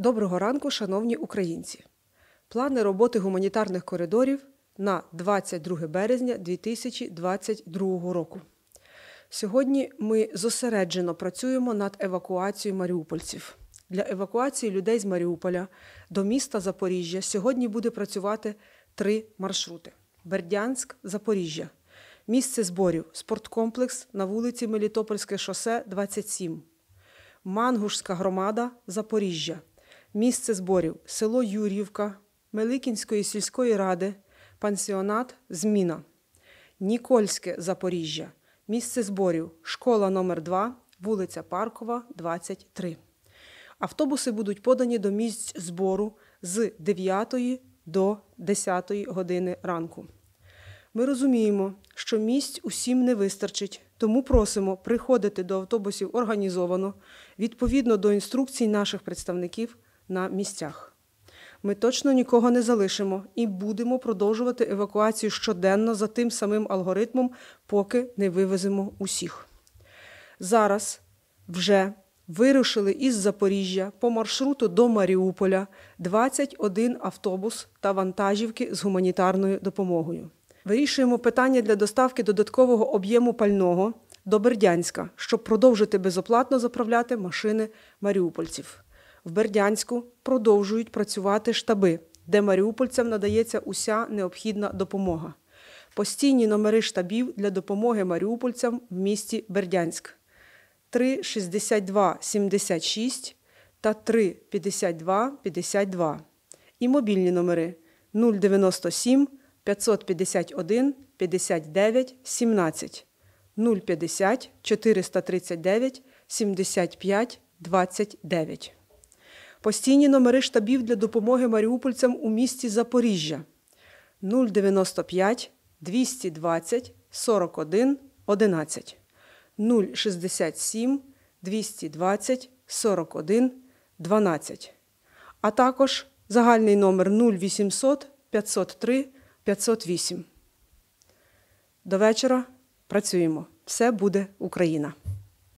Доброго ранку, шановні українці! Плани роботи гуманітарних коридорів на 22 березня 2022 року. Сьогодні ми зосереджено працюємо над евакуацією маріупольців. Для евакуації людей з Маріуполя до міста Запоріжжя сьогодні буде працювати три маршрути: Бердянськ, Запоріжжя. Місце зборів, спорткомплекс на вулиці Мелітопольське шосе, 27, Мангушська громада Запоріжжя місце зборів село Юр'ївка, Меликінської сільської ради, пансіонат Зміна, Нікольське Запоріжжя, місце зборів, школа номер 2 вулиця Паркова, 23. Автобуси будуть подані до місць збору з 9 до 10 години ранку. Ми розуміємо, що місць усім не вистачить, тому просимо приходити до автобусів організовано відповідно до інструкцій наших представників на місцях. Ми точно нікого не залишимо і будемо продовжувати евакуацію щоденно за тим самим алгоритмом, поки не вивеземо усіх. Зараз вже вирушили із Запоріжжя по маршруту до Маріуполя 21 автобус та вантажівки з гуманітарною допомогою. Вирішуємо питання для доставки додаткового об'єму пального до Бердянська, щоб продовжити безоплатно заправляти машини маріупольців. В Бердянську продовжують працювати штаби, де маріупольцям надається уся необхідна допомога. Постійні номери штабів для допомоги маріупольцям в місті Бердянськ 3 62 76 та 3 52 52 і мобільні номери 097 551 59 17 050 439 75 29 постійні номери штабів для допомоги маріупольцям у місті Запоріжжя 095 220 41 11 067 220 41 12, а також загальний номер 0800 503 508. До вечора працюємо. Все буде Україна!